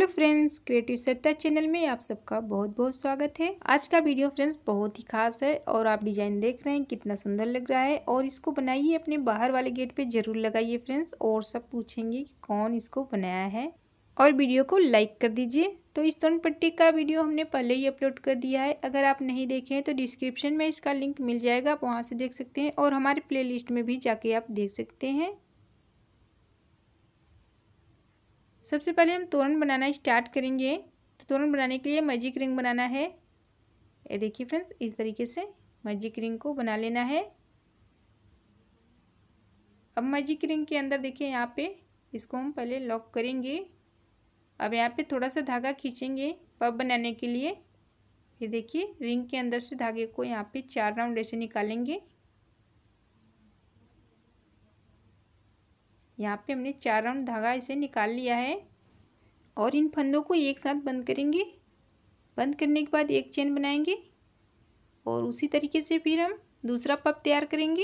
hello friends creative Satya channel में आप सबका बहुत बहुत स्वागत है आज का वीडियो फ्रेंड्स बहुत ही खास है और आप डिजाइन देख रहे हैं कितना सुंदर लग रहा है और इसको बनाइए अपने बाहर वाले गेट पे जरूर लगाइए फ्रेंड्स और सब पूछेंगे कि कौन इसको बनाया है और वीडियो को लाइक कर दीजिए तो इस तोन पट्टी का वीडियो हमने पहले ही अपलोड कर दिया है अगर आप नहीं देखे हैं तो डिस्क्रिप्शन में इसका लिंक मिल जाएगा आप वहाँ से देख सकते हैं और हमारे प्ले में भी जाके आप देख सकते हैं सबसे पहले हम तोरण बनाना स्टार्ट करेंगे तो तोरण बनाने के लिए मैजिक रिंग बनाना है ये देखिए फ्रेंड्स इस तरीके से मैजिक रिंग को बना लेना है अब मैजिक रिंग के अंदर देखिए यहाँ पे इसको हम पहले लॉक करेंगे अब यहाँ पे थोड़ा सा धागा खींचेंगे पब बनाने के लिए ये देखिए रिंग के अंदर से धागे को यहाँ पे चार राउंड ऐसे निकालेंगे यहाँ पे हमने चार राउंड धागा इसे निकाल लिया है और इन फंदों को एक साथ बंद करेंगे बंद करने के बाद एक चेन बनाएंगे और उसी तरीके से फिर हम दूसरा पप तैयार करेंगे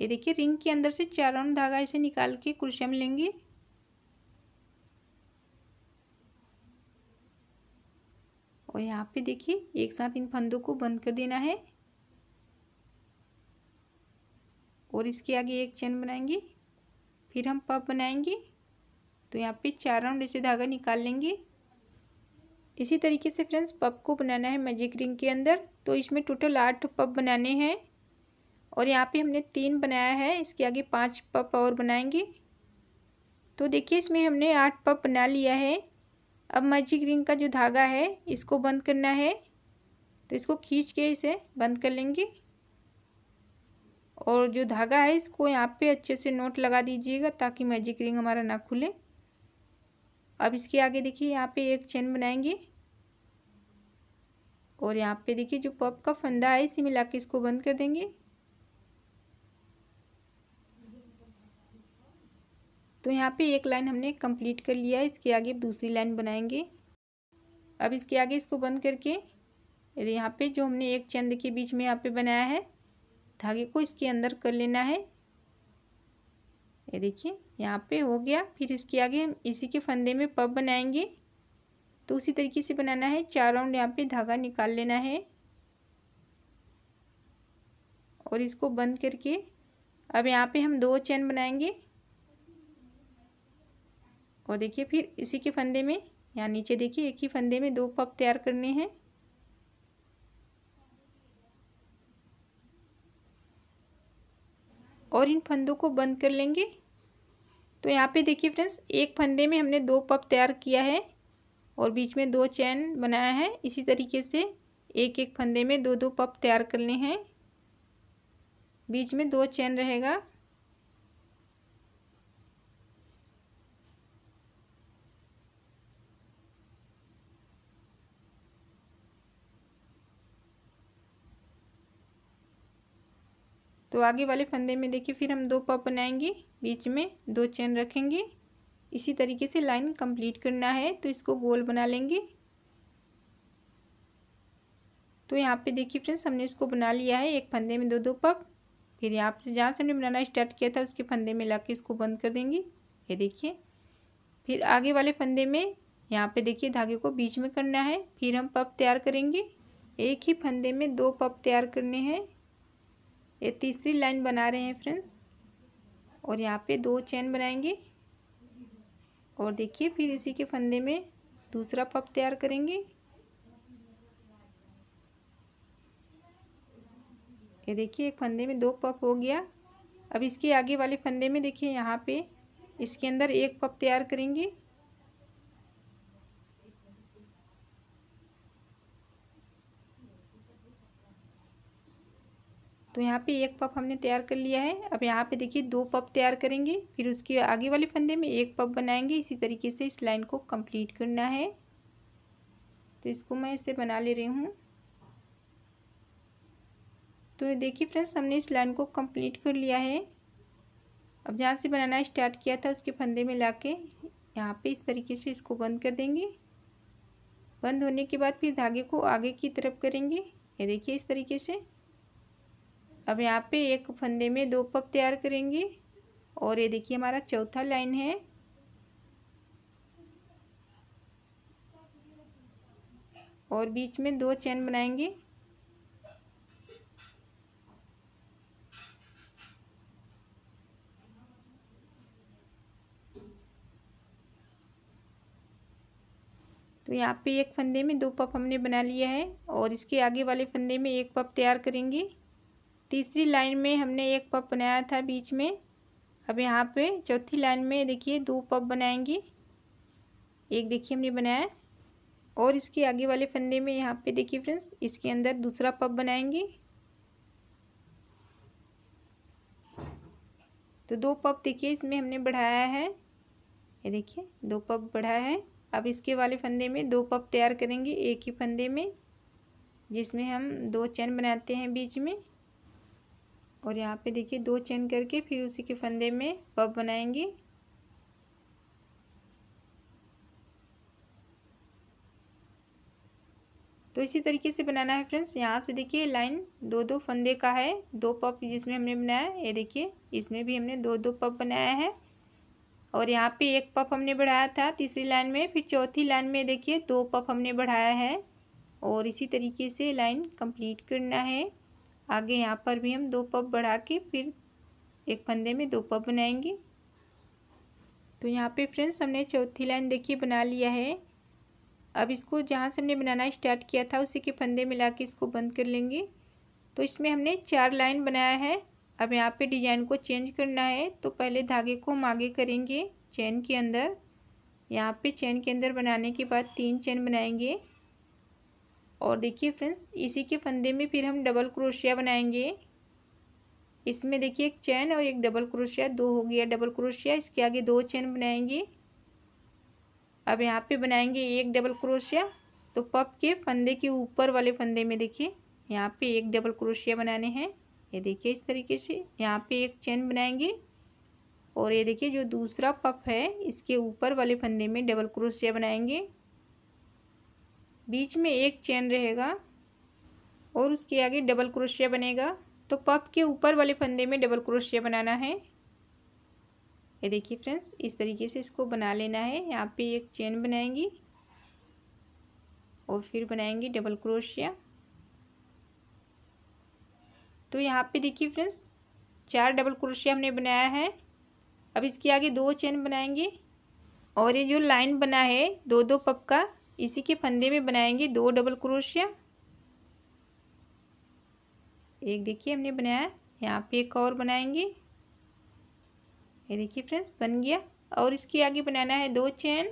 ये देखिए रिंग के अंदर से चार राउंड धागा इसे निकाल के क्रोशिया में लेंगे और यहाँ पे देखिए एक साथ इन फंदों को बंद कर देना है और इसके आगे एक चेन बनाएंगे फिर हम पप बनाएंगे तो यहाँ पे चार राउंड ऐसे धागा निकाल लेंगे इसी तरीके से फ्रेंड्स पप को बनाना है मैजिक रिंग के अंदर तो इसमें टोटल आठ पप बनाने हैं और यहाँ पे हमने तीन बनाया है इसके आगे पांच पप और बनाएंगे तो देखिए इसमें हमने आठ पप बना लिया है अब मैजिक रिंग का जो धागा है इसको बंद करना है तो इसको खींच के इसे बंद कर लेंगे और जो धागा है इसको यहाँ पे अच्छे से नोट लगा दीजिएगा ताकि मैजिक रिंग हमारा ना खुले अब इसके आगे देखिए यहाँ पे एक चेन बनाएंगे और यहाँ पे देखिए जो पप का फंदा है इसे मिला के इसको बंद कर देंगे तो यहाँ पे एक लाइन हमने कंप्लीट कर लिया है इसके आगे दूसरी लाइन बनाएंगे अब इसके आगे इसको बंद करके यहाँ पे जो हमने एक चेन देखिए बीच में यहाँ पे बनाया है धागे को इसके अंदर कर लेना है ये देखिए यहाँ पे हो गया फिर इसके आगे हम इसी के फंदे में पब बनाएंगे तो उसी तरीके से बनाना है चार राउंड यहाँ पे धागा निकाल लेना है और इसको बंद करके अब यहाँ पे हम दो चैन बनाएंगे और देखिए फिर इसी के फंदे में यहाँ नीचे देखिए एक ही फंदे में दो पब तैयार करने हैं और इन फंदों को बंद कर लेंगे तो यहाँ पे देखिए फ्रेंड्स एक फंदे में हमने दो पप तैयार किया है और बीच में दो चैन बनाया है इसी तरीके से एक एक फंदे में दो दो पप तैयार करने हैं बीच में दो चैन रहेगा तो आगे वाले फंदे में देखिए फिर हम दो पप बनाएंगे बीच में दो चेन रखेंगे इसी तरीके से लाइन कंप्लीट करना है तो इसको गोल बना लेंगे तो यहाँ पे देखिए फ्रेंड्स हमने इसको बना लिया है एक फंदे में दो दो पप फिर यहाँ से जहाँ से हमने बनाना स्टार्ट किया था उसके फंदे में ला इसको बंद कर देंगे ये देखिए फिर आगे वाले फंदे में यहाँ पे देखिए धागे को बीच में करना है फिर हम पप तैयार करेंगे एक ही फंदे में दो पप तैयार करने हैं ये तीसरी लाइन बना रहे हैं फ्रेंड्स और यहाँ पे दो चैन बनाएंगे और देखिए फिर इसी के फंदे में दूसरा पप तैयार करेंगे ये देखिए एक फंदे में दो पप हो गया अब इसके आगे वाले फंदे में देखिए यहाँ पे इसके अंदर एक पप तैयार करेंगे तो यहाँ पे एक पप हमने तैयार कर लिया है अब यहाँ पे देखिए दो पप तैयार करेंगे फिर उसके आगे वाले फंदे में एक पप बनाएंगे इसी तरीके से इस लाइन को कंप्लीट करना है तो इसको मैं इसे बना ले रही हूँ तो देखिए फ्रेंड्स हमने इस लाइन को कंप्लीट कर लिया है अब जहाँ से बनाना स्टार्ट किया था उसके फंदे में ला के यहाँ इस तरीके से इसको बंद कर देंगे बंद होने के बाद फिर धागे को आगे की तरफ करेंगे ये देखिए इस तरीके से अब यहाँ पे एक फंदे में दो पप तैयार करेंगे और ये देखिए हमारा चौथा लाइन है और बीच में दो चैन बनाएंगे तो यहाँ पे एक फंदे में दो पप हमने बना लिया है और इसके आगे वाले फंदे में एक पप तैयार करेंगे तीसरी लाइन में हमने एक पप बनाया था बीच में अब यहाँ पे चौथी लाइन में देखिए दो पप बनाएंगे एक देखिए हमने बनाया और इसके आगे वाले फंदे में यहाँ पे देखिए फ्रेंड्स इसके अंदर दूसरा पप बनाएंगे तो दो पप देखिए इसमें हमने बढ़ाया है ये देखिए दो पप बढ़ाया है अब इसके वाले फंदे में दो पप तैयार करेंगे एक ही फंदे में जिसमें हम दो चैन बनाते हैं बीच में और यहाँ पे देखिए दो चेन करके फिर उसी के फंदे में पब बनाएंगे तो इसी तरीके से बनाना है फ्रेंड्स यहाँ से देखिए लाइन दो दो फंदे का है दो पप जिसमें हमने बनाया ये देखिए इसमें भी हमने दो दो पप बनाया है और यहाँ पे एक पप हमने बढ़ाया था तीसरी लाइन में फिर चौथी लाइन में देखिए दो पप हमने बढ़ाया है और इसी तरीके से लाइन कंप्लीट करना है आगे यहाँ पर भी हम दो पप बढ़ा के फिर एक फंदे में दो पप बनाएंगे तो यहाँ पे फ्रेंड्स हमने चौथी लाइन देखिए बना लिया है अब इसको जहाँ से हमने बनाना स्टार्ट किया था उसी के फंदे में ला के इसको बंद कर लेंगे तो इसमें हमने चार लाइन बनाया है अब यहाँ पे डिजाइन को चेंज करना है तो पहले धागे को हम आगे करेंगे चैन के अंदर यहाँ पे चैन के अंदर बनाने के बाद तीन चैन बनाएंगे और देखिए फ्रेंड्स इसी के फंदे में फिर हम डबल क्रोशिया बनाएंगे इसमें देखिए एक चैन और एक डबल क्रोशिया दो हो गया डबल क्रोशिया इसके आगे दो चैन बनाएंगे अब यहाँ पे बनाएंगे एक डबल क्रोशिया तो पप के फंदे के ऊपर वाले फंदे में देखिए यहाँ पे एक डबल क्रोशिया बनाने हैं ये देखिए इस तरीके से यहाँ पे एक चैन बनाएंगे और ये देखिए जो दूसरा पप है इसके ऊपर वाले फंदे में डबल क्रोशिया बनाएंगे बीच में एक चेन रहेगा और उसके आगे डबल क्रोशिया बनेगा तो पप के ऊपर वाले फंदे में डबल क्रोशिया बनाना है ये देखिए फ्रेंड्स इस तरीके से इसको बना लेना है यहाँ पे एक चेन बनाएंगी और फिर बनाएंगी डबल क्रोशिया तो यहाँ पे देखिए फ्रेंड्स चार डबल क्रोशिया हमने बनाया है अब इसके आगे दो चेन बनाएंगे और ये जो लाइन बना है दो दो पप का इसी के फंदे में बनाएंगे दो डबल क्रोशिया एक देखिए हमने बनाया यहाँ पे एक और बनाएंगे ये देखिए फ्रेंड्स बन गया और इसके आगे बनाना है दो चैन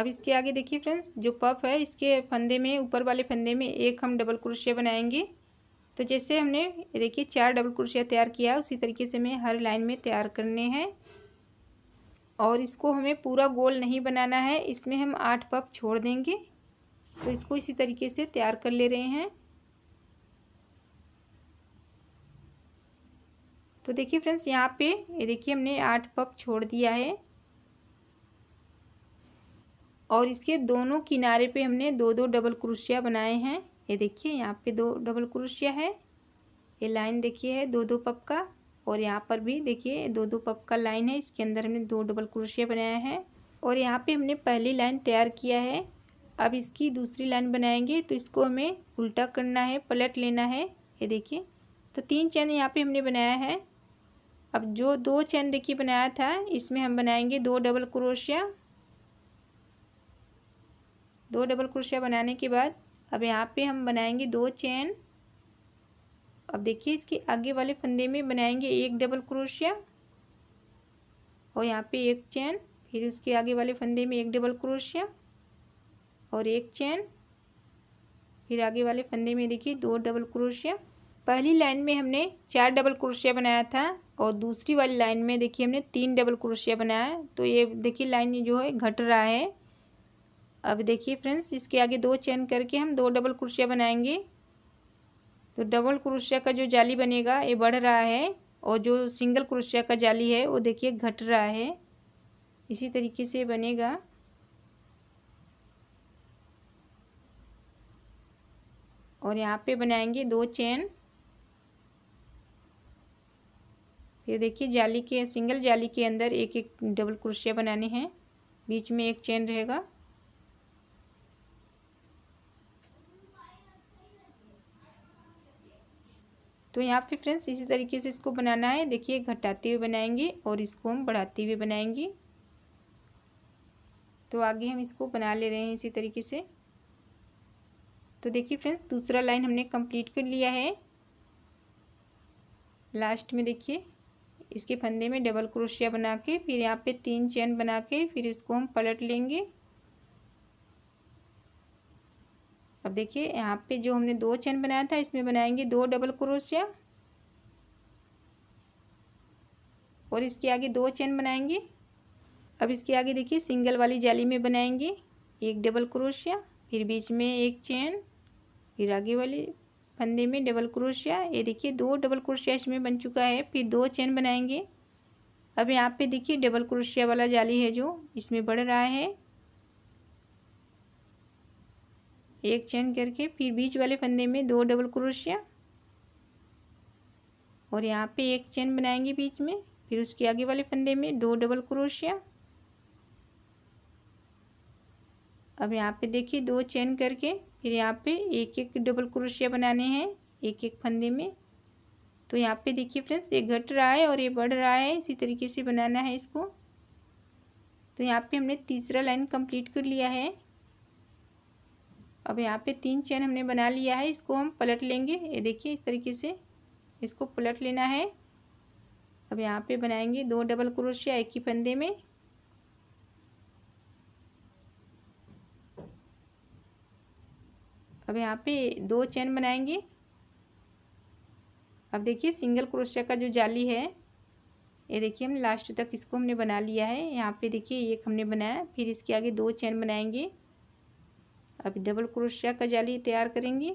अब इसके आगे देखिए फ्रेंड्स जो पफ है इसके फंदे में ऊपर वाले फंदे में एक हम डबल क्रोशिया बनाएंगे तो जैसे हमने देखिए चार डबल क्रोशिया तैयार किया उसी तरीके से हमें हर लाइन में तैयार करने हैं और इसको हमें पूरा गोल नहीं बनाना है इसमें हम आठ पप छोड़ देंगे तो इसको इसी तरीके से तैयार कर ले रहे हैं तो देखिए फ्रेंड्स यहाँ पे ये देखिए हमने आठ पप छोड़ दिया है और इसके दोनों किनारे पे हमने दो दो डबल क्रोशिया बनाए हैं ये देखिए यहाँ पे दो डबल क्रोशिया है ये लाइन देखिए है दो दो पप का और यहाँ पर भी देखिए दो दो पप का लाइन है इसके अंदर हमने दो डबल क्रोशिया बनाया है और यहाँ पे हमने पहली लाइन तैयार किया है अब इसकी दूसरी लाइन बनाएंगे तो इसको हमें उल्टा करना है पलट लेना है ये देखिए तो तीन चैन यहाँ पे हमने बनाया है अब जो दो चैन देखिए बनाया था इसमें हम बनाएंगे दो डबल क्रोशिया दो डबल क्रोशिया बनाने के बाद अब यहाँ पे हम बनाएंगे दो चैन अब देखिए इसके आगे वाले फंदे में बनाएंगे एक डबल क्रोशिया और यहाँ पे एक चैन फिर उसके आगे वाले फंदे में एक डबल क्रोशिया और एक चैन फिर आगे वाले फंदे में देखिए दो डबल क्रोशिया पहली लाइन में हमने चार डबल क्रोशिया बनाया था और दूसरी वाली लाइन में देखिए हमने तीन डबल क्रोशिया बनाया है तो ये देखिए लाइन जो है घट रहा है अब देखिए फ्रेंड्स इसके आगे दो चैन करके हम दो डबल क्रोशिया बनाएंगे तो डबल क्रोशिया का जो जाली बनेगा ये बढ़ रहा है और जो सिंगल क्रोशिया का जाली है वो देखिए घट रहा है इसी तरीके से बनेगा और यहाँ पे बनाएंगे दो चैन फिर देखिए जाली के सिंगल जाली के अंदर एक एक डबल क्रोशिया बनाने हैं बीच में एक चैन रहेगा तो यहाँ पे फ्रेंड्स इसी तरीके से इसको बनाना है देखिए घटाते हुए बनाएंगे और इसको हम बढ़ाते हुए बनाएंगे तो आगे हम इसको बना ले रहे हैं इसी तरीके से तो देखिए फ्रेंड्स दूसरा लाइन हमने कंप्लीट कर लिया है लास्ट में देखिए इसके फंदे में डबल क्रोशिया बना के फिर यहाँ पे तीन चैन बना के फिर इसको हम पलट लेंगे अब देखिए यहाँ पे जो हमने दो चेन बनाया था इसमें बनाएंगे दो डबल क्रोशिया और इसके आगे दो चेन बनाएंगे अब इसके आगे देखिए सिंगल वाली जाली में बनाएंगे एक डबल क्रोशिया फिर बीच में एक चेन फिर आगे वाले फंदे में डबल क्रोशिया ये देखिए दो डबल क्रोशिया इसमें बन चुका है फिर दो चेन बनाएंगे अब यहाँ पे देखिए डबल क्रोशिया वाला जाली है जो इसमें बढ़ रहा है एक चैन करके फिर बीच वाले फंदे में दो डबल क्रोशिया और यहाँ पे एक चैन बनाएंगे बीच में फिर उसके आगे वाले फंदे में दो डबल क्रोशिया अब यहाँ पे देखिए दो चैन करके फिर यहाँ पे एक एक डबल क्रोशिया बनाने हैं एक एक फंदे में तो यहाँ पे देखिए फ्रेंड्स ये घट रहा है और ये बढ़ रहा है इसी तरीके से बनाना है इसको तो यहाँ पे हमने तीसरा लाइन कंप्लीट कर लिया है अब यहाँ पे तीन चैन हमने बना लिया है इसको हम पलट लेंगे ये देखिए इस तरीके से इसको पलट लेना है अब यहाँ पे बनाएंगे दो डबल क्रोशिया एक ही फंदे में अब यहाँ पे दो चैन बनाएंगे अब देखिए सिंगल क्रोशिया का जो जाली है ये देखिए हम लास्ट तक इसको हमने बना लिया है यहाँ पे देखिए एक हमने बनाया फिर इसके आगे दो चैन बनाएंगे अब डबल क्रोशिया का जाली तैयार करेंगे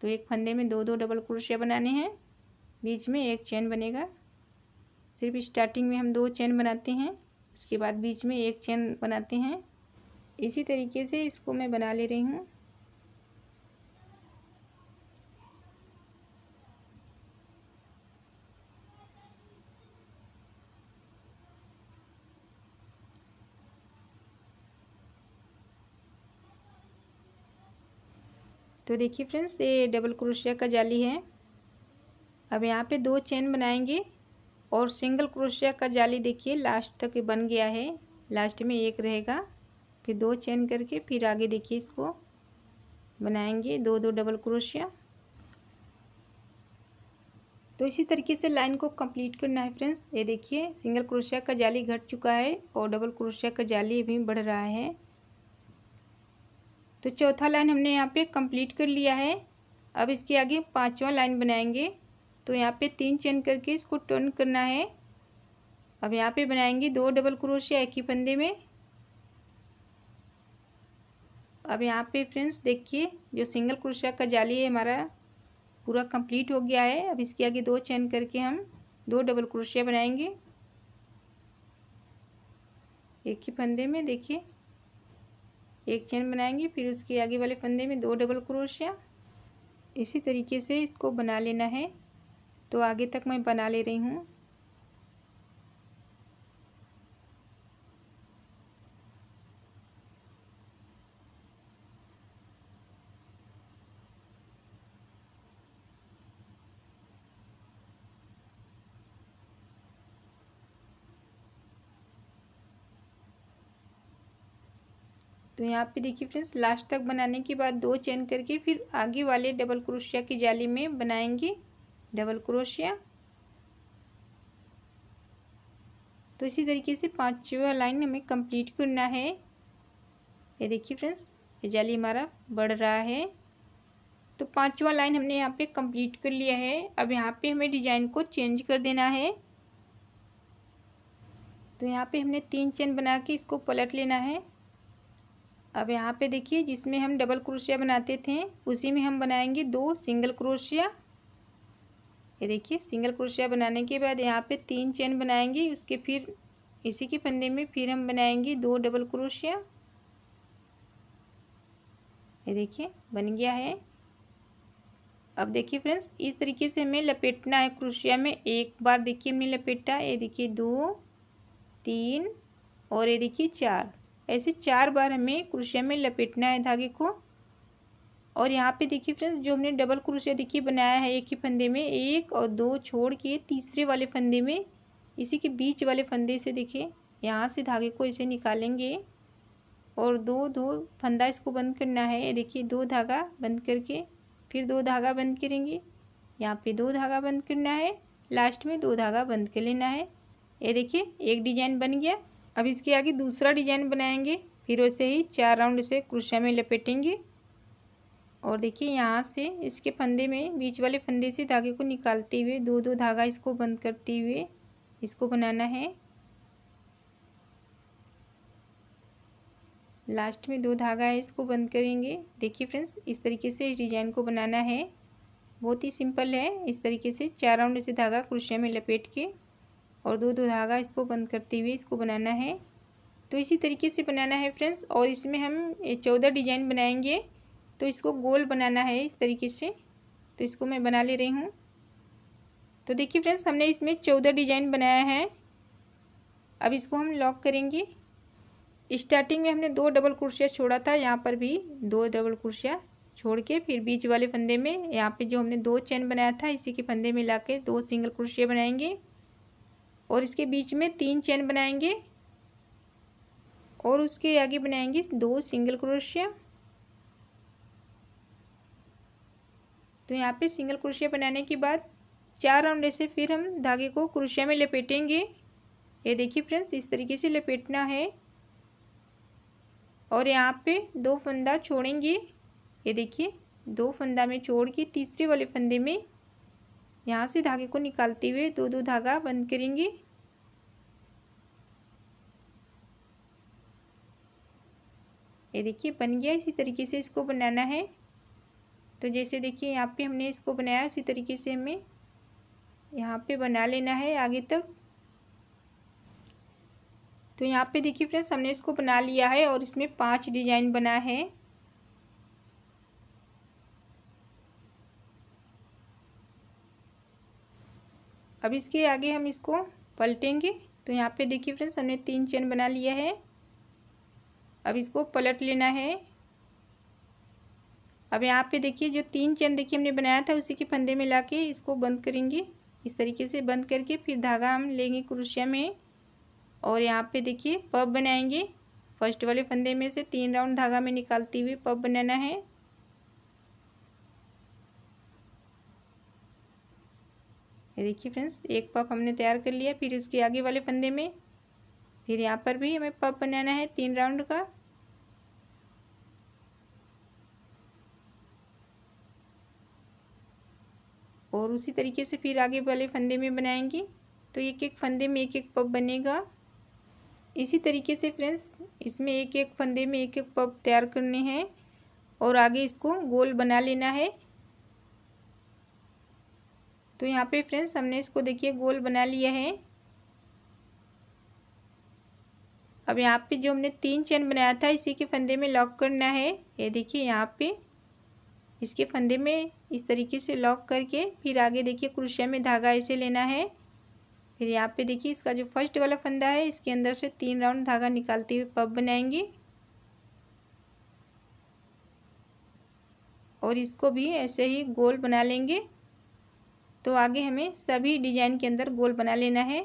तो एक फंदे में दो दो डबल क्रोशिया बनाने हैं बीच में एक चैन बनेगा सिर्फ स्टार्टिंग में हम दो चैन बनाते हैं उसके बाद बीच में एक चैन बनाते हैं इसी तरीके से इसको मैं बना ले रही हूँ तो देखिए फ्रेंड्स ये डबल क्रोशिया का जाली है अब यहाँ पे दो चेन बनाएंगे और सिंगल क्रोशिया का जाली देखिए लास्ट तक बन गया है लास्ट में एक रहेगा फिर दो चेन करके फिर आगे देखिए इसको बनाएंगे दो दो डबल क्रोशिया तो इसी तरीके से लाइन को कंप्लीट करना है फ्रेंड्स ये देखिए सिंगल क्रोशिया का जाली घट चुका है और डबल क्रोशिया का जाली भी बढ़ रहा है तो चौथा लाइन हमने यहाँ पे कंप्लीट कर लिया है अब इसके आगे पांचवा लाइन बनाएंगे तो यहाँ पे तीन चेन करके इसको टर्न करना है अब यहाँ पे बनाएंगे दो डबल क्रोशिया एक ही फंदे में अब यहाँ पे फ्रेंड्स देखिए जो सिंगल क्रोशिया का जाली है हमारा पूरा कंप्लीट हो गया है अब इसके आगे दो चेन करके हम दो डबल क्रोशिया बनाएंगे एक ही फंदे में देखिए एक चेन बनाएंगे फिर उसके आगे वाले फंदे में दो डबल क्रोशिया इसी तरीके से इसको बना लेना है तो आगे तक मैं बना ले रही हूँ तो यहाँ पे देखिए फ्रेंड्स लास्ट तक बनाने के बाद दो चेन करके फिर आगे वाले डबल क्रोशिया की जाली में बनाएंगे डबल क्रोशिया तो इसी तरीके से पाँचवा लाइन हमें कंप्लीट करना है ये देखिए फ्रेंड्स ये जाली हमारा बढ़ रहा है तो पाँचवा लाइन हमने यहाँ पे कंप्लीट कर लिया है अब यहाँ पे हमें डिजाइन को चेंज कर देना है तो यहाँ पे हमने तीन चेन बना के इसको पलट लेना है अब यहाँ पे देखिए जिसमें हम डबल क्रोशिया बनाते थे उसी में हम बनाएंगे दो सिंगल क्रोशिया ये देखिए सिंगल क्रोशिया बनाने के बाद यहाँ पे तीन चेन बनाएंगे उसके फिर इसी के फंदे में फिर हम बनाएंगे दो डबल क्रोशिया ये देखिए बन गया है अब देखिए फ्रेंड्स इस तरीके से हमें लपेटना है क्रोशिया में एक बार देखिए हमने लपेटा ये देखिए दो तीन और ये देखिए चार ऐसे चार बार हमें क्रोशिया में लपेटना है धागे को और यहाँ पे देखिए फ्रेंड्स जो हमने डबल क्रोशिया देखिए बनाया है एक ही फंदे में एक और दो छोड़ के तीसरे वाले फंदे में इसी के बीच वाले फंदे से देखिए यहाँ से धागे को इसे निकालेंगे और दो दो फंदा इसको बंद करना है देखिए दो धागा बंद करके फिर दो धागा बंद करेंगे यहाँ पे दो धागा बंद करना है लास्ट में दो धागा बंद कर लेना है ये देखिए एक डिजाइन बन गया अब इसके आगे दूसरा डिजाइन बनाएंगे फिर वैसे ही चार राउंड से क्रोशिया में लपेटेंगे और देखिए यहाँ से इसके फंदे में बीच वाले फंदे से धागे को निकालते हुए दो दो धागा इसको बंद करते हुए इसको बनाना है लास्ट में दो धागा है इसको बंद करेंगे देखिए फ्रेंड्स इस तरीके से इस डिज़ाइन को बनाना है बहुत ही सिंपल है इस तरीके से चार राउंड से धागा क्रोशिया में लपेट के और दो दो धागा इसको बंद करते हुए इसको बनाना है तो इसी तरीके से बनाना है फ्रेंड्स और इसमें हम चौदह डिजाइन बनाएंगे तो इसको गोल बनाना है इस तरीके से तो इसको मैं बना ले रही हूँ तो देखिए फ्रेंड्स हमने इसमें चौदह डिजाइन बनाया है अब इसको हम लॉक करेंगे स्टार्टिंग में हमने दो डबल कुर्सियाँ छोड़ा था यहाँ पर भी दो डबल कुर्सिया छोड़ के फिर बीच वाले फंदे में यहाँ पे जो हमने दो चैन बनाया था इसी के फंदे में ला के दो सिंगल कुर्सियाँ बनाएंगे और इसके बीच में तीन चैन बनाएंगे और उसके आगे बनाएंगे दो सिंगल क्रोशिया तो यहाँ पे सिंगल क्रोशिया बनाने के बाद चार राउंड ऐसे फिर हम धागे को क्रोशिया में लपेटेंगे ये देखिए फ्रेंड्स इस तरीके से लपेटना है और यहाँ पे दो फंदा छोड़ेंगे ये देखिए दो फंदा में छोड़ के तीसरे वाले फंदे में यहाँ से धागे को निकालते हुए दो दो धागा बंद करेंगे ये देखिए बन गया इसी तरीके से इसको बनाना है तो जैसे देखिए यहाँ पे हमने इसको बनाया उसी तरीके से हमें यहाँ पे बना लेना है आगे तक तो यहाँ पे देखिए फ्रेंड्स हमने इसको बना लिया है और इसमें पांच डिजाइन बना है अब इसके आगे हम इसको पलटेंगे तो यहाँ पे देखिए फ्रेंड्स हमने तीन चेन बना लिया है अब इसको पलट लेना है अब यहाँ पे देखिए जो तीन चेन देखिए हमने बनाया था उसी के फंदे में ला इसको बंद करेंगे इस तरीके से बंद करके फिर धागा हम लेंगे क्रोशिया में और यहाँ पे देखिए पब बनाएंगे फर्स्ट वाले फंदे में से तीन राउंड धागा में निकालते हुए पब बनाना है ये देखिए फ्रेंड्स एक पप हमने तैयार कर लिया फिर इसके आगे वाले फंदे में फिर यहाँ पर भी हमें पप बनाना है तीन राउंड का और उसी तरीके से फिर आगे वाले फंदे में बनाएंगे तो एक एक फंदे में एक एक पप बनेगा इसी तरीके से फ्रेंड्स इसमें एक एक फंदे में एक एक पप तैयार करने हैं और आगे इसको गोल बना लेना है तो यहाँ पे फ्रेंड्स हमने इसको देखिए गोल बना लिया है अब यहाँ पे जो हमने तीन चेन बनाया था इसी के फंदे में लॉक करना है ये देखिए यहाँ पे इसके फंदे में इस तरीके से लॉक करके फिर आगे देखिए क्रुशिया में धागा ऐसे लेना है फिर यहाँ पे देखिए इसका जो फर्स्ट वाला फंदा है इसके अंदर से तीन राउंड धागा निकालते हुए पब बनाएंगे और इसको भी ऐसे ही गोल बना लेंगे तो आगे हमें सभी डिजाइन के अंदर गोल बना लेना है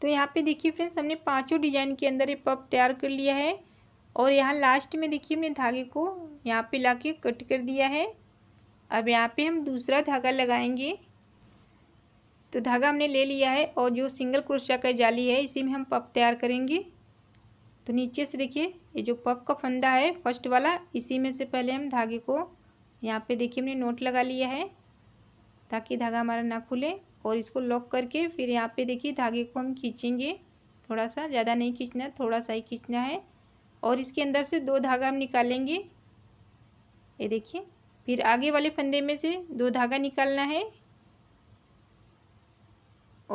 तो यहाँ पे देखिए फ्रेंड्स हमने पांचों डिजाइन के अंदर ये पप तैयार कर लिया है और यहाँ लास्ट में देखिए हमने धागे को यहाँ पे लाके कट कर दिया है अब यहाँ पे हम दूसरा धागा लगाएंगे तो धागा हमने ले लिया है और जो सिंगल क्रोशिया का जाली है इसी में हम पप तैयार करेंगे तो नीचे से देखिए ये जो पप का फंदा है फर्स्ट वाला इसी में से पहले हम धागे को यहाँ पे देखिए हमने नोट लगा लिया है ताकि धागा हमारा ना खुले और इसको लॉक करके फिर यहाँ पे देखिए धागे को हम खींचेंगे थोड़ा सा ज़्यादा नहीं खींचना थोड़ा सा ही खींचना है और इसके अंदर से दो धागा हम निकालेंगे ये देखिए फिर आगे वाले फंदे में से दो धागा निकालना है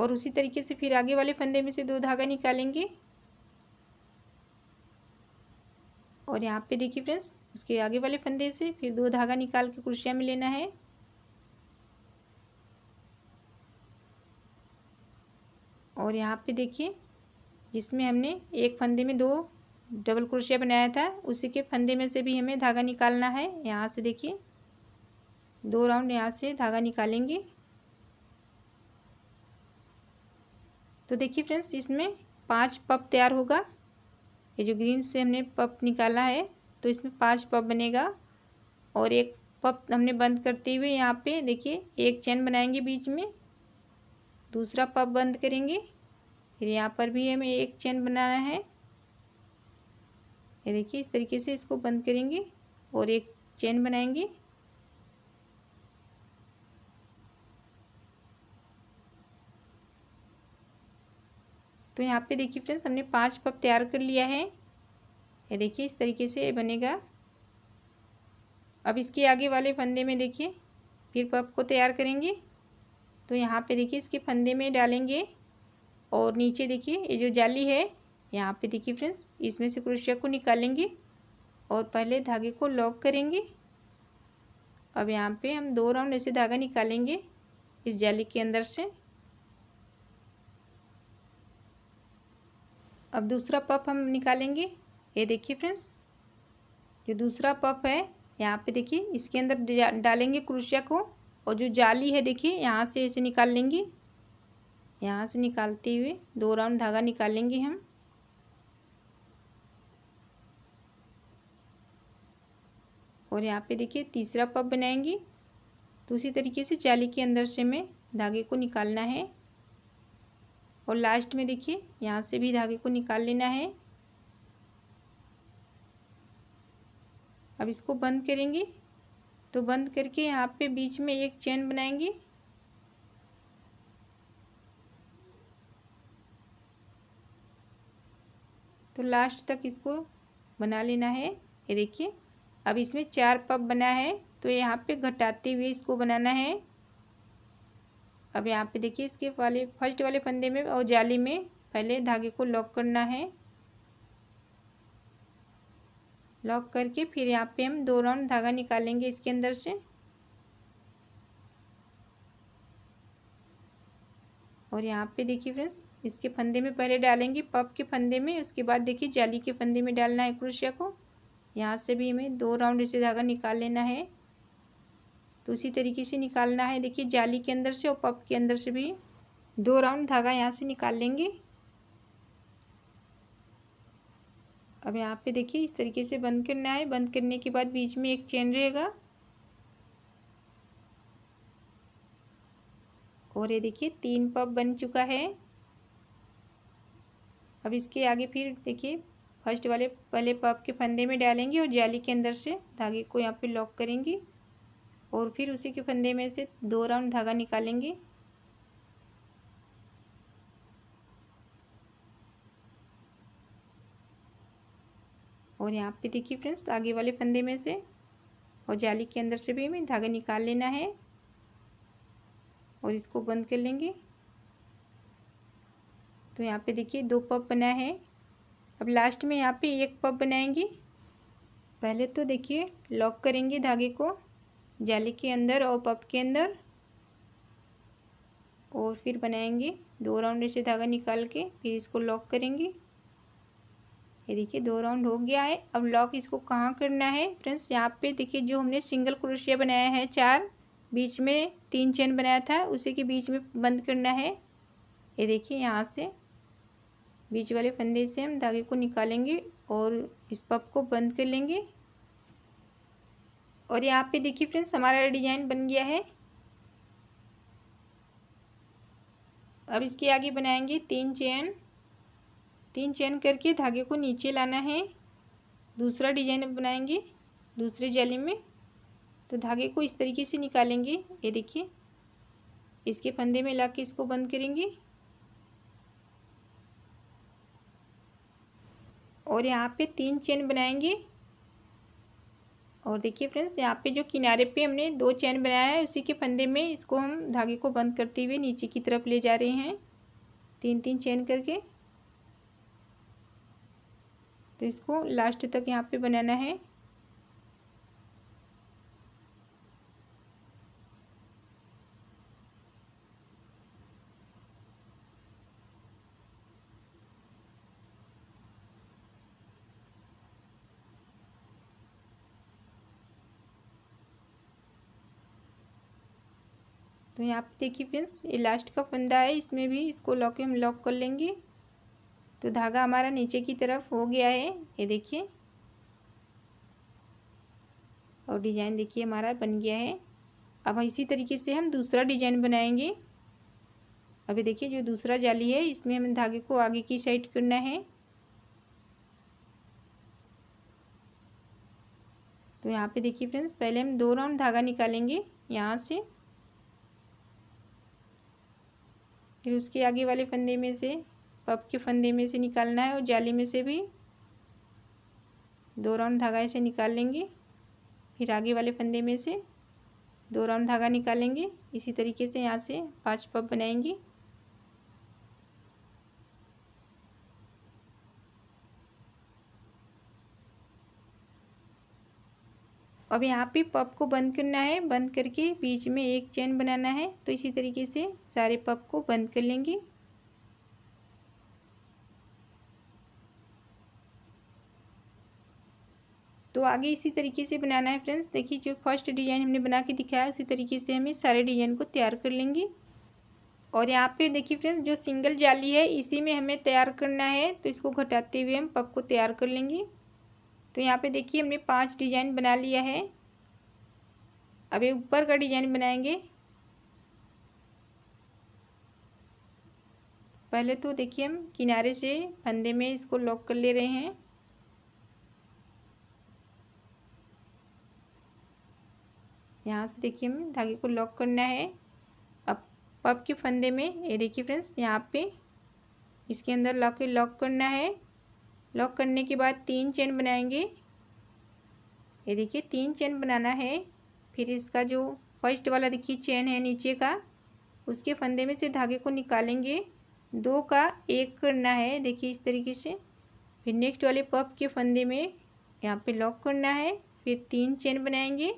और उसी तरीके से फिर आगे वाले फंदे में से दो धागा निकालेंगे और यहाँ पे देखिए फ्रेंड्स उसके आगे वाले फंदे से फिर दो धागा निकाल के क्रोशिया में लेना है और यहाँ पे देखिए जिसमें हमने एक फंदे में दो डबल क्रोशिया बनाया था उसी के फंदे में से भी हमें धागा निकालना है यहाँ से देखिए दो राउंड यहाँ से धागा निकालेंगे तो देखिए फ्रेंड्स इसमें पांच पप तैयार होगा ये जो ग्रीन से हमने पप निकाला है तो इसमें पांच पप बनेगा और एक पप हमने बंद करते हुए यहाँ पे देखिए एक चैन बनाएंगे बीच में दूसरा पप बंद करेंगे फिर यहाँ पर भी हमें एक चैन बनाना है ये देखिए इस तरीके से इसको बंद करेंगे और एक चैन बनाएंगे तो यहाँ पे देखिए फ्रेंड्स हमने पांच पप तैयार कर लिया है ये देखिए इस तरीके से ये बनेगा अब इसके आगे वाले फंदे में देखिए फिर पप को तैयार करेंगे तो यहाँ पे देखिए इसके फंदे में डालेंगे और नीचे देखिए ये जो जाली है यहाँ पे देखिए फ्रेंड्स इसमें से क्रोशिया को निकालेंगे और पहले धागे को लॉक करेंगे अब यहाँ पे हम दो राउंड ऐसे धागा निकालेंगे इस जाली के अंदर से अब दूसरा पफ हम निकालेंगे ये देखिए फ्रेंड्स जो दूसरा पफ है यहाँ पे देखिए इसके अंदर डालेंगे क्रुशिया को और जो जाली है देखिए यहाँ से ऐसे निकाल लेंगे यहाँ से निकालते हुए दो राउंड धागा निकाल लेंगे हम और यहाँ पे देखिए तीसरा पफ बनाएंगे तो उसी तरीके से जाली के अंदर से हमें धागे को निकालना है और लास्ट में देखिए यहाँ से भी धागे को निकाल लेना है अब इसको बंद करेंगे तो बंद करके यहाँ पे बीच में एक चेन बनाएंगे तो लास्ट तक इसको बना लेना है ये देखिए अब इसमें चार पब बना है तो यहाँ पे घटाते हुए इसको बनाना है अब यहाँ पे देखिए इसके वाले फर्स्ट वाले फंदे में और जाली में पहले धागे को लॉक करना है लॉक करके फिर यहाँ पे हम दो राउंड धागा निकालेंगे इसके अंदर से और यहाँ पे देखिए फ्रेंड्स इसके फंदे में पहले डालेंगे पप के फंदे में उसके बाद देखिए जाली के फंदे में डालना है क्रोशिया को यहाँ से भी हमें दो राउंड इसे धागा निकाल लेना है तो उसी तरीके से निकालना है देखिए जाली के अंदर से और पप के अंदर से भी दो राउंड धागा यहाँ से निकाल लेंगे अब यहाँ पे देखिए इस तरीके से बंद करना है बंद करने के बाद बीच में एक चेन रहेगा और ये देखिए तीन पप बन चुका है अब इसके आगे फिर देखिए फर्स्ट वाले पहले पप के फंदे में डालेंगे और जाली के अंदर से धागे को यहाँ पे लॉक करेंगे और फिर उसी के फंदे में से दो राउंड धागा निकालेंगे और यहाँ पे देखिए फ्रेंड्स आगे वाले फंदे में से और जाली के अंदर से भी हमें धागा निकाल लेना है और इसको बंद कर लेंगे तो यहाँ पे देखिए दो पप बना है अब लास्ट में यहाँ पे एक पप बनाएंगे पहले तो देखिए लॉक करेंगे धागे को जाली के अंदर और पप के अंदर और फिर बनाएंगे दो राउंड ऐसे धागा निकाल के फिर इसको लॉक करेंगे ये देखिए दो राउंड हो गया है अब लॉक इसको कहाँ करना है फ्रेंड्स यहाँ पे देखिए जो हमने सिंगल क्रोशिया बनाया है चार बीच में तीन चेन बनाया था उसी के बीच में बंद करना है ये देखिए यहाँ से बीच वाले फंदे से हम धागे को निकालेंगे और इस पप को बंद कर लेंगे और यहाँ पे देखिए फ्रेंड्स हमारा डिज़ाइन बन गया है अब इसके आगे बनाएंगे तीन चैन तीन चैन करके धागे को नीचे लाना है दूसरा डिजाइन बनाएंगे दूसरे जाली में तो धागे को इस तरीके से निकालेंगे ये देखिए इसके फंदे में ला के इसको बंद करेंगे और यहाँ पे तीन चेन बनाएंगे और देखिए फ्रेंड्स यहाँ पे जो किनारे पे हमने दो चैन बनाया है उसी के फंदे में इसको हम धागे को बंद करते हुए नीचे की तरफ ले जा रहे हैं तीन तीन चैन करके तो इसको लास्ट तक यहाँ पे बनाना है तो यहाँ पे देखिए फ्रेंड्स ये लास्ट का फंदा है इसमें भी इसको लॉक हम लॉक कर लेंगे तो धागा हमारा नीचे की तरफ हो गया है ये देखिए और डिज़ाइन देखिए हमारा बन गया है अब इसी तरीके से हम दूसरा डिजाइन बनाएंगे अभी देखिए जो दूसरा जाली है इसमें हमें धागे को आगे की साइड करना है तो यहाँ पे देखिए फ्रेंड्स पहले हम दो राउंड धागा निकालेंगे यहाँ से फिर उसके आगे वाले फंदे में से पप के फंदे में से निकालना है और जाली में से भी दो राउंड धागा ऐसे निकाल लेंगे फिर आगे वाले फंदे में से दो राउंड धागा निकालेंगे इसी तरीके से यहाँ से पांच पप बनाएंगे अब यहाँ पे पप को बंद करना है बंद करके बीच में एक चेन बनाना है तो इसी तरीके से सारे पप को बंद कर लेंगे तो आगे इसी तरीके से बनाना है फ्रेंड्स देखिए जो फर्स्ट डिजाइन हमने बना के दिखाया उसी तरीके से हमें सारे डिजाइन को तैयार कर लेंगे और यहाँ पे देखिए फ्रेंड्स जो सिंगल जाली है इसी में हमें तैयार करना है तो इसको घटाते हुए हम पप को तैयार कर लेंगे तो यहाँ पे देखिए हमने पांच डिजाइन बना लिया है अब ये ऊपर का डिजाइन बनाएंगे पहले तो देखिए हम किनारे से फंदे में इसको लॉक कर ले रहे हैं यहाँ से देखिए हमें धागे को लॉक करना है अब पप के फंदे में ये देखिए फ्रेंड्स यहाँ पे इसके अंदर लॉक लॉक करना है लॉक करने के बाद तीन चेन बनाएंगे ये देखिए तीन चेन बनाना है फिर इसका जो फर्स्ट वाला देखिए चेन है नीचे का उसके फंदे में से धागे को निकालेंगे दो का एक करना है देखिए इस तरीके से फिर नेक्स्ट वाले पप के फंदे में यहाँ पे लॉक करना है फिर तीन चेन बनाएंगे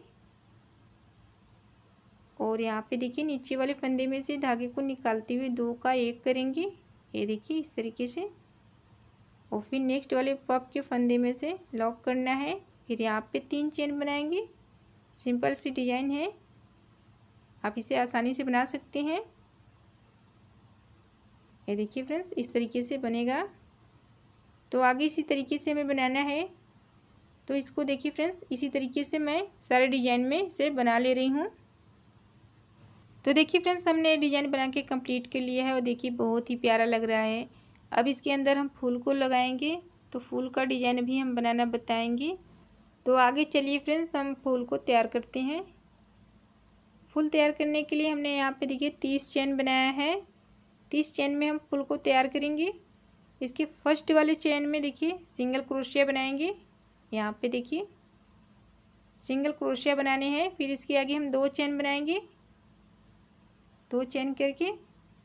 और यहाँ पे देखिए नीचे वाले फंदे में से धागे को निकालते हुए दो का एक करेंगे ये देखिए इस तरीके से और फिर नेक्स्ट वाले पॉप के फंदे में से लॉक करना है फिर यहाँ पे तीन चेन बनाएंगे सिंपल सी डिजाइन है आप इसे आसानी से बना सकते हैं ये देखिए फ्रेंड्स इस तरीके से बनेगा तो आगे इसी तरीके से हमें बनाना है तो इसको देखिए फ्रेंड्स इसी तरीके से मैं सारे डिजाइन में से बना ले रही हूँ तो देखिए फ्रेंड्स हमने डिजाइन बना के कम्प्लीट कर लिया है और देखिए बहुत ही प्यारा लग रहा है अब इसके अंदर हम फूल को लगाएंगे तो फूल का डिज़ाइन भी हम बनाना बताएंगे तो आगे चलिए फ्रेंड्स हम फूल को तैयार करते हैं फूल तैयार करने के लिए हमने यहाँ पे देखिए तीस चैन बनाया है तीस चैन में हम फूल को तैयार करेंगे इसके फर्स्ट वाले चैन में देखिए सिंगल क्रोशिया बनाएंगे यहाँ पे देखिए सिंगल क्रोशिया बनाने हैं फिर इसके आगे हम दो चैन बनाएंगे दो चैन करके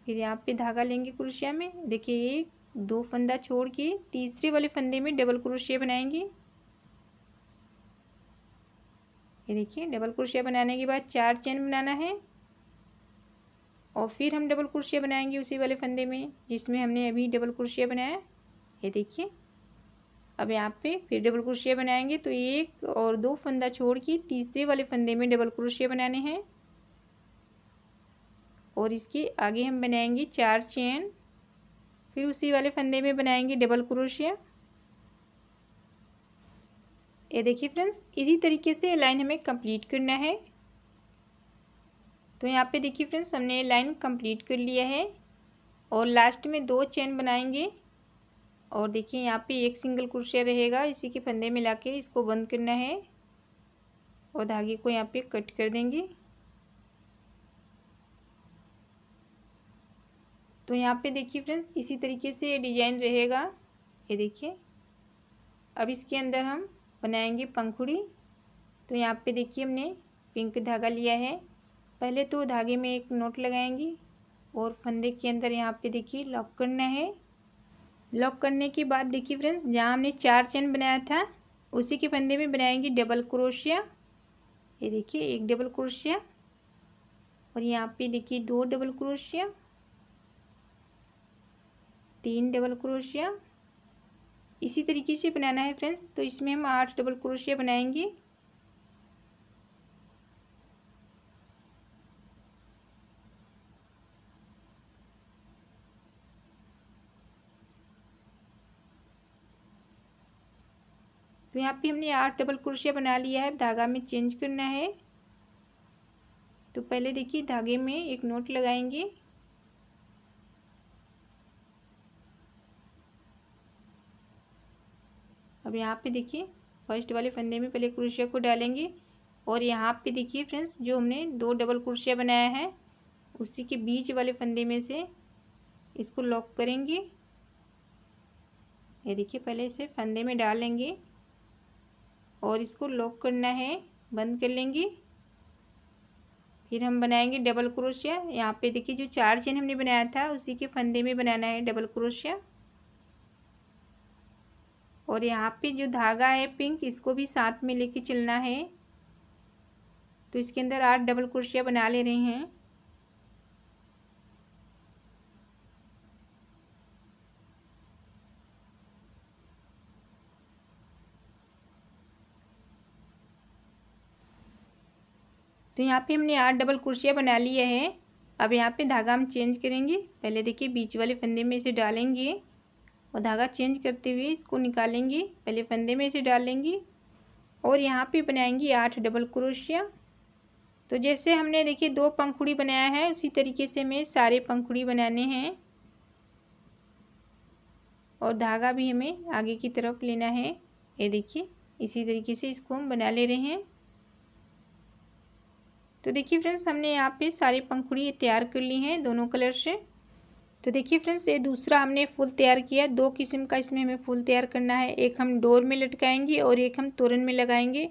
फिर यहाँ पे धागा लेंगे क्रोशिया में देखिए एक दो फंदा छोड़ के तीसरे वाले फंदे में डबल क्रोशिया बनाएंगे ये देखिए डबल क्रोशिया बनाने के बाद चार चैन बनाना है और फिर हम डबल क्रोशिया बनाएंगे उसी वाले फंदे में जिसमें हमने अभी डबल क्रोशिया बनाया ये देखिए अब यहाँ पे फिर डबल क्रोशिया बनाएंगे तो एक और दो फंदा छोड़ के तीसरे वाले फंदे में डबल क्रोशिया बनाने हैं और इसके आगे हम बनाएंगे चार चैन फिर उसी वाले फंदे में बनाएंगे डबल क्रोशिया ये देखिए फ्रेंड्स इसी तरीके से लाइन हमें कंप्लीट करना है तो यहाँ पे देखिए फ्रेंड्स हमने लाइन कंप्लीट कर लिया है और लास्ट में दो चेन बनाएंगे और देखिए यहाँ पे एक सिंगल क्रोशिया रहेगा इसी के फंदे में के इसको बंद करना है और धागे को यहाँ पे कट कर देंगे तो यहाँ पे देखिए फ्रेंड्स इसी तरीके से ये डिजाइन रहेगा ये देखिए अब इसके अंदर हम बनाएंगे पंखुड़ी तो यहाँ पे देखिए हमने पिंक धागा लिया है पहले तो धागे में एक नोट लगाएंगे और फंदे के अंदर यहाँ पे देखिए लॉक करना है लॉक करने के बाद देखिए फ्रेंड्स जहाँ हमने चार चैन बनाया था उसी के फंदे में बनाएंगे डबल क्रोशिया ये देखिए एक डबल क्रोशिया और यहाँ पे देखिए दो डबल क्रोशिया तीन डबल क्रोशिया इसी तरीके से बनाना है फ्रेंड्स तो इसमें हम आठ डबल क्रोशिया बनाएंगे तो यहाँ पे हमने आठ डबल क्रोशिया बना लिया है धागा में चेंज करना है तो पहले देखिए धागे में एक नोट लगाएंगे अब यहाँ पे देखिए फर्स्ट वाले फंदे में पहले क्रोशिया को डालेंगे और यहाँ पे देखिए फ्रेंड्स जो हमने दो डबल क्रोशिया बनाया है उसी के बीच वाले फंदे में से इसको लॉक करेंगे ये देखिए पहले इसे फंदे में डालेंगे और इसको लॉक करना है बंद कर लेंगे फिर हम बनाएंगे डबल क्रोशिया यहाँ पे देखिए जो चार चेन हमने बनाया था उसी के फंदे में बनाना है डबल क्रोशिया और यहाँ पे जो धागा है पिंक इसको भी साथ में लेके चलना है तो इसके अंदर आठ डबल कुर्सियाँ बना ले रहे हैं तो यहाँ पे हमने आठ डबल कुर्सियाँ बना लिया है अब यहाँ पे धागा हम चेंज करेंगे पहले देखिए बीच वाले फंदे में इसे डालेंगे और धागा चेंज करते हुए इसको निकालेंगे पहले फंदे में इसे डालेंगे और यहाँ पे बनाएंगे आठ डबल क्रोशिया तो जैसे हमने देखिए दो पंखुड़ी बनाया है उसी तरीके से हमें सारे पंखुड़ी बनाने हैं और धागा भी हमें आगे की तरफ लेना है ये देखिए इसी तरीके से इसको हम बना ले रहे हैं तो देखिए फ्रेंड्स हमने यहाँ पे सारे पंखुड़ी तैयार कर ली हैं दोनों कलर से तो देखिए फ्रेंड्स ये दूसरा हमने फूल तैयार किया दो किस्म का इसमें हमें फूल तैयार करना है एक हम डोर में लटकाएंगे और एक हम तोरण में लगाएंगे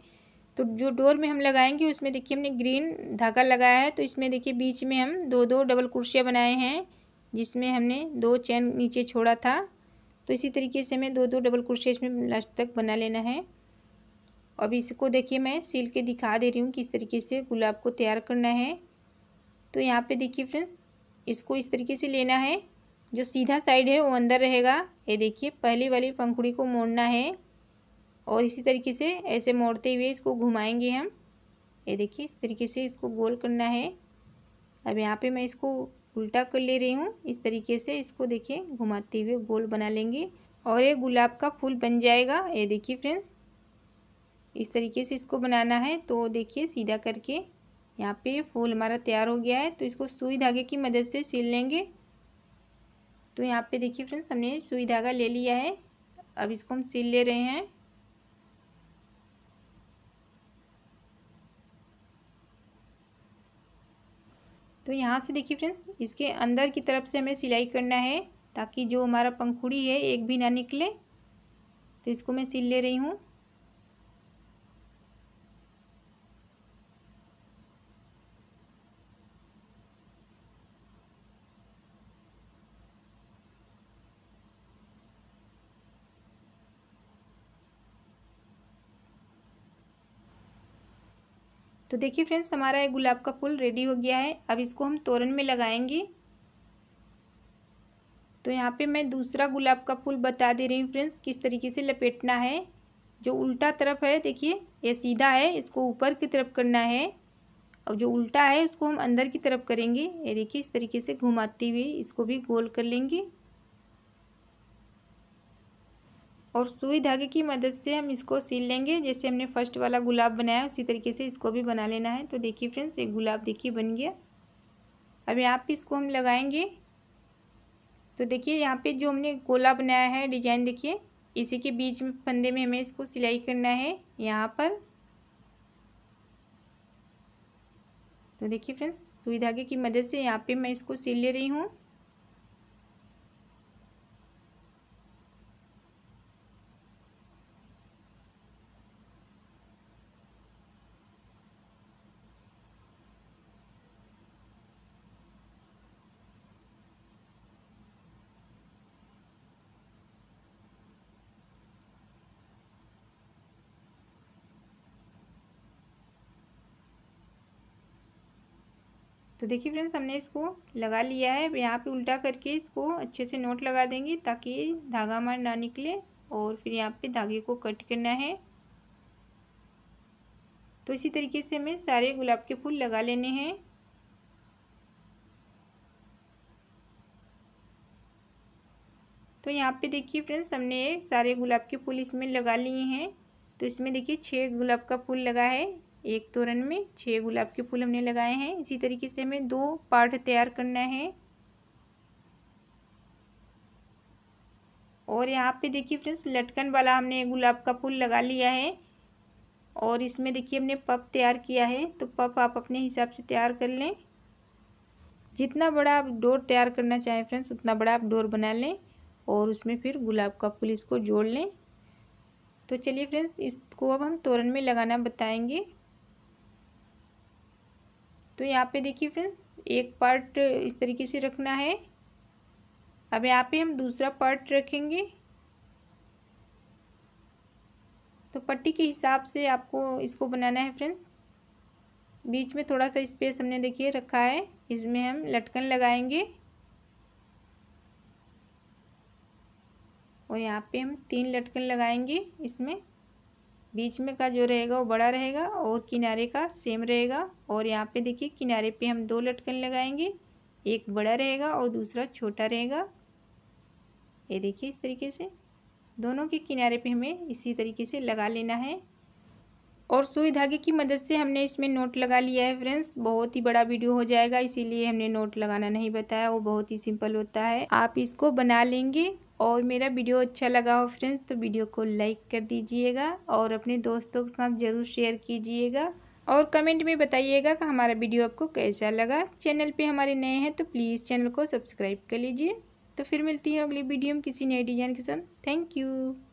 तो जो डोर में हम लगाएंगे उसमें देखिए हमने ग्रीन धागा लगाया है तो इसमें देखिए बीच में हम दो दो डबल कुर्सियाँ बनाए हैं जिसमें हमने दो चैन नीचे छोड़ा था तो इसी तरीके से हमें दो दो डबल कुर्सियाँ इसमें लास्ट तक बना लेना है अब इसको देखिए मैं सिल के दिखा दे रही हूँ किस तरीके से गुलाब को तैयार करना है तो यहाँ पे देखिए फ्रेंड्स इसको इस तरीके से लेना है जो सीधा साइड है वो अंदर रहेगा ये देखिए पहली वाली पंखुड़ी को मोड़ना है और इसी तरीके से ऐसे मोड़ते हुए इसको घुमाएंगे हम ये देखिए इस तरीके से इसको गोल करना है अब यहाँ पे मैं इसको उल्टा कर ले रही हूँ इस तरीके से इसको देखिए घुमाते हुए गोल बना लेंगे और ये गुलाब का फूल बन जाएगा ये देखिए फ्रेंड्स इस तरीके से इसको बनाना है तो देखिए सीधा करके यहाँ पे फूल हमारा तैयार हो गया है तो इसको सुई धागे की मदद से सिल लेंगे तो यहाँ पे देखिए फ्रेंड्स हमने सुई धागा ले लिया है अब इसको हम सिल ले रहे हैं तो यहाँ से देखिए फ्रेंड्स इसके अंदर की तरफ से हमें सिलाई करना है ताकि जो हमारा पंखुड़ी है एक भी ना निकले तो इसको मैं सिल ले रही हूँ तो देखिए फ्रेंड्स हमारा ये गुलाब का फूल रेडी हो गया है अब इसको हम तोरण में लगाएंगे तो यहाँ पे मैं दूसरा गुलाब का फूल बता दे रही हूँ फ्रेंड्स किस तरीके से लपेटना है जो उल्टा तरफ है देखिए ये सीधा है इसको ऊपर की तरफ करना है और जो उल्टा है उसको हम अंदर की तरफ करेंगे ये देखिए इस तरीके से घुमाते हुए इसको भी गोल कर लेंगे और सुई धागे की मदद से हम इसको सिल लेंगे जैसे हमने फर्स्ट वाला गुलाब बनाया उसी तरीके से इसको भी बना लेना है तो देखिए फ्रेंड्स एक गुलाब देखिए बन गया अब यहाँ पे इसको हम लगाएंगे तो देखिए यहाँ पे जो हमने गोला बनाया है डिजाइन देखिए इसी के बीच में फंदे में हमें इसको सिलाई करना है यहाँ पर तो देखिए फ्रेंड्स सुई धागे की मदद से यहाँ पे मैं इसको सिल ले रही हूँ तो देखिए फ्रेंड्स हमने इसको लगा लिया है यहाँ पे उल्टा करके इसको अच्छे से नोट लगा देंगे ताकि धागा हमारा ना निकले और फिर यहाँ पे धागे को कट करना है तो इसी तरीके से हमें सारे गुलाब के फूल लगा लेने हैं तो यहाँ पे देखिए फ्रेंड्स हमने सारे गुलाब के फूल इसमें लगा लिए हैं तो इसमें देखिए छः गुलाब का फूल लगा है एक तोरण में छः गुलाब के फूल हमने लगाए हैं इसी तरीके से हमें दो पार्ट तैयार करना है और यहाँ पे देखिए फ्रेंड्स लटकन वाला हमने गुलाब का फूल लगा लिया है और इसमें देखिए हमने पप तैयार किया है तो पप आप अपने हिसाब से तैयार कर लें जितना बड़ा आप डोर तैयार करना चाहें फ्रेंड्स उतना बड़ा आप डोर बना लें और उसमें फिर गुलाब का फूल इसको जोड़ लें तो चलिए फ्रेंड्स इसको अब हम तोरण में लगाना बताएंगे तो यहाँ पे देखिए फ्रेंड एक पार्ट इस तरीके से रखना है अब यहाँ पे हम दूसरा पार्ट रखेंगे तो पट्टी के हिसाब से आपको इसको बनाना है फ्रेंड्स बीच में थोड़ा सा स्पेस हमने देखिए रखा है इसमें हम लटकन लगाएंगे और यहाँ पे हम तीन लटकन लगाएंगे इसमें बीच में का जो रहेगा वो बड़ा रहेगा और किनारे का सेम रहेगा और यहाँ पे देखिए किनारे पे हम दो लटकन लगाएंगे एक बड़ा रहेगा और दूसरा छोटा रहेगा ये देखिए इस तरीके से दोनों के किनारे पे हमें इसी तरीके से लगा लेना है और सुई धागे की मदद से हमने इसमें नोट लगा लिया है फ्रेंड्स बहुत ही बड़ा वीडियो हो जाएगा इसीलिए हमने नोट लगाना नहीं बताया वो बहुत ही सिंपल होता है आप इसको बना लेंगे और मेरा वीडियो अच्छा लगा हो फ्रेंड्स तो वीडियो को लाइक कर दीजिएगा और अपने दोस्तों के साथ ज़रूर शेयर कीजिएगा और कमेंट में बताइएगा कि हमारा वीडियो आपको कैसा लगा चैनल पे हमारे नए हैं तो प्लीज़ चैनल को सब्सक्राइब कर लीजिए तो फिर मिलती हूँ अगली वीडियो में किसी नए डिज़ाइन के साथ थैंक यू